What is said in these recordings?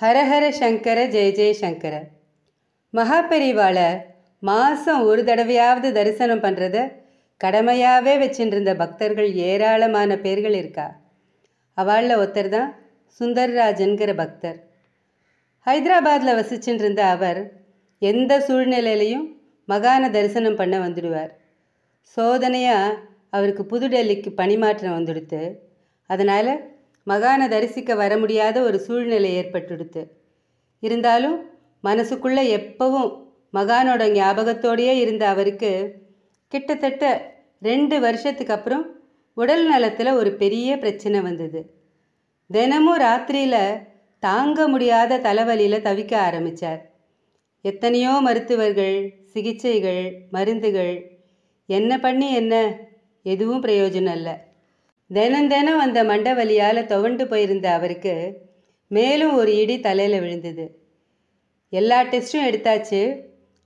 ஹரஹர சங்கர ஜெய ஜெயசங்கர சங்கர மகாபெரிவாளை மாதம் ஒரு தடவையாவது தரிசனம் பண்ணுறத கடமையாகவே வச்சுருந்த பக்தர்கள் ஏராளமான பேர்கள் இருக்கா அவளில் ஒருத்தர் தான் சுந்தர்ராஜன்கிற பக்தர் ஹைதராபாத்தில் வசிச்சுருந்த அவர் எந்த சூழ்நிலையிலையும் மகான தரிசனம் பண்ண வந்துடுவார் சோதனையாக அவருக்கு புதுடெல்லிக்கு பணிமாற்றம் வந்துடுத்து அதனால் மகானை தரிசிக்க வர முடியாத ஒரு சூழ்நிலை ஏற்பட்டுடுத்து இருந்தாலும் மனசுக்குள்ளே எப்பவும் மகானோட ஞாபகத்தோடையே இருந்த அவருக்கு கிட்டத்தட்ட ரெண்டு வருஷத்துக்கு அப்புறம் உடல் நலத்தில் ஒரு பெரிய பிரச்சனை வந்தது தினமும் ராத்திரியில் தாங்க முடியாத தலைவலியில் தவிக்க ஆரம்பித்தார் எத்தனையோ மருத்துவர்கள் சிகிச்சைகள் மருந்துகள் என்ன பண்ணி என்ன எதுவும் பிரயோஜனம் இல்லை தினம் தினம் அந்த மண்டை வலியால் துவண்டு போயிருந்த அவருக்கு மேலும் ஒரு இடி தலையில் விழுந்தது எல்லா டெஸ்ட்டும் எடுத்தாச்சு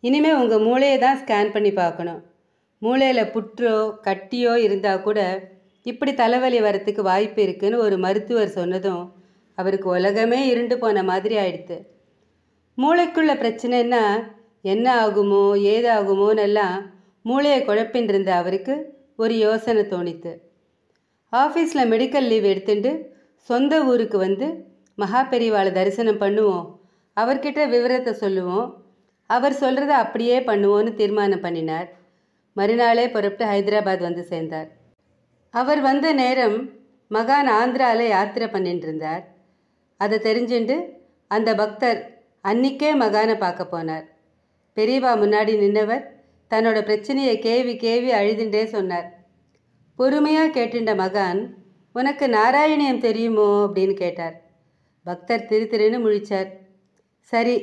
இனிமேல் உங்கள் மூளையை தான் ஸ்கேன் பண்ணி பார்க்கணும் மூளையில் புற்றோ கட்டியோ இருந்தால் கூட இப்படி தலைவலி வரத்துக்கு வாய்ப்பு இருக்குன்னு ஒரு மருத்துவர் சொன்னதும் அவருக்கு உலகமே இருண்டு போன மாதிரி ஆயிடுத்து மூளைக்குள்ள பிரச்சனைன்னா என்ன ஆகுமோ ஏதாகுமோன்னெல்லாம் மூளையை குழப்பின் இருந்த அவருக்கு ஒரு யோசனை தோணித்து ஆஃபீஸில் மெடிக்கல் லீவ் எடுத்துட்டு சொந்த ஊருக்கு வந்து மகா பெரிவாளை தரிசனம் பண்ணுவோம் அவர்கிட்ட விவரத்தை சொல்லுவோம் அவர் சொல்கிறத அப்படியே பண்ணுவோன்னு தீர்மானம் பண்ணினார் மறுநாளே புறப்பட்டு ஹைதராபாத் வந்து சேர்ந்தார் அவர் வந்த நேரம் மகான் ஆந்திராவில் யாத்திரை பண்ணிட்டு இருந்தார் அதை தெரிஞ்சுண்டு அந்த பக்தர் அன்னிக்கே மகானை பார்க்க போனார் பெரியவா முன்னாடி நின்னவர் தன்னோட பிரச்சனையை கேவி கேவி அழுதுண்டே சொன்னார் பொறுமையாக கேட்டுண்ட மகான் உனக்கு நாராயணியம் தெரியுமோ அப்படின்னு கேட்டார் பக்தர் திரு திருன்னு முழிச்சார் சரி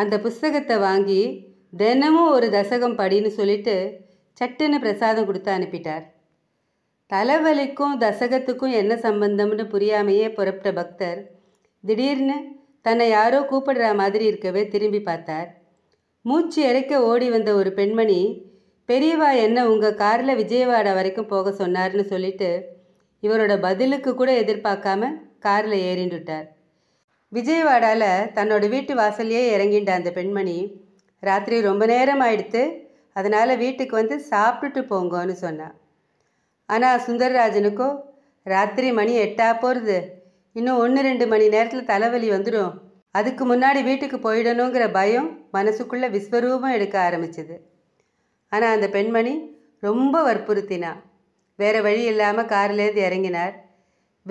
அந்த புஸ்தகத்தை வாங்கி தினமும் ஒரு தசகம் படின்னு சொல்லிட்டு சட்டுன்னு பிரசாதம் கொடுத்து அனுப்பிட்டார் தலைவலிக்கும் தசகத்துக்கும் என்ன சம்பந்தம்னு புரியாமையே புறப்பட்ட பக்தர் திடீர்னு தன்னை யாரோ கூப்பிடுற மாதிரி இருக்கவே திரும்பி பார்த்தார் மூச்சு இறைக்க ஓடி வந்த ஒரு பெண்மணி பெரியவா என்ன உங்கள் காரில் விஜயவாடா வரைக்கும் போக சொன்னார்னு சொல்லிட்டு இவரோட பதிலுக்கு கூட எதிர்பார்க்காம காரில் ஏறிண்டுட்டார் விஜயவாடாவில் தன்னோட வீட்டு வாசலையே இறங்கிண்ட அந்த பெண்மணி ராத்திரி ரொம்ப நேரம் ஆயிடுத்து அதனால் வீட்டுக்கு வந்து சாப்பிட்டுட்டு போங்கன்னு சொன்னான் ஆனால் சுந்தரராஜனுக்கோ ராத்திரி மணி எட்டா போகிறது இன்னும் ஒன்று ரெண்டு மணி நேரத்தில் தலைவலி வந்துடும் அதுக்கு முன்னாடி வீட்டுக்கு போயிடணுங்கிற பயம் மனசுக்குள்ளே விஸ்வரூபம் எடுக்க ஆரம்பிச்சது ஆனால் அந்த பெண்மணி ரொம்ப வற்புறுத்தினா வேறு வழி இல்லாமல் கார்லேருந்து இறங்கினார்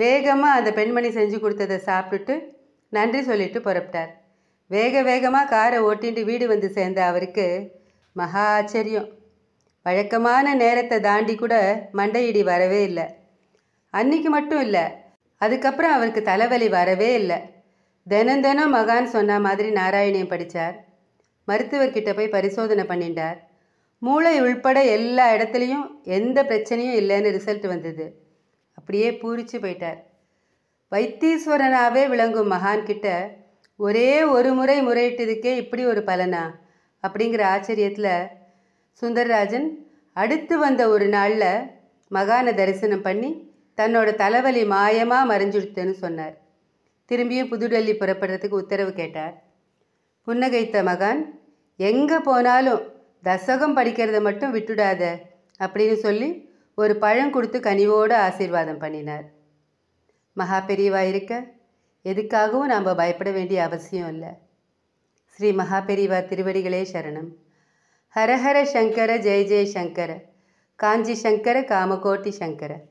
வேகமாக அந்த பெண்மணி செஞ்சு கொடுத்ததை சாப்பிட்டுட்டு நன்றி சொல்லிட்டு புறப்பட்டார் வேக வேகமாக காரை ஓட்டின்ட்டு வீடு வந்து சேர்ந்த அவருக்கு மகா ஆச்சரியம் வழக்கமான நேரத்தை தாண்டி கூட மண்டையிடி வரவே இல்லை அன்னைக்கு மட்டும் இல்லை அதுக்கப்புறம் அவருக்கு தலைவலி வரவே இல்லை தினம் தினம் மகான் சொன்ன மாதிரி நாராயணியம் படித்தார் மருத்துவர்கிட்ட போய் பரிசோதனை பண்ணிட்டார் மூளை உள்பட எல்லா இடத்துலையும் எந்த பிரச்சனையும் இல்லைன்னு ரிசல்ட் வந்தது அப்படியே பூரிச்சு போயிட்டார் வைத்தீஸ்வரனாகவே விளங்கும் மகான் கிட்ட ஒரே ஒரு முறை முறையிட்டதுக்கே இப்படி ஒரு பலனா அப்படிங்கிற ஆச்சரியத்தில் சுந்தரராஜன் அடுத்து வந்த ஒரு நாளில் மகானை தரிசனம் பண்ணி தன்னோட தலைவலி மாயமாக மறைஞ்சுடுத்துன்னு சொன்னார் திரும்பியும் புதுடெல்லி புறப்படுறதுக்கு உத்தரவு கேட்டார் புன்னகைத்த மகான் எங்கே போனாலும் தசகம் படிக்கிறத மட்டும் விட்டுடாத அப்படின்னு சொல்லி ஒரு பழம் கொடுத்து கனிவோடு ஆசீர்வாதம் பண்ணினார் மகா பெரியவா இருக்க எதுக்காகவும் நாம் பயப்பட வேண்டிய அவசியம் இல்லை ஸ்ரீ மகா பெரியவா திருவடிகளே சரணம் ஹரஹர சங்கர ஜெய ஜெய சங்கர காஞ்சி சங்கர காமகோட்டி சங்கர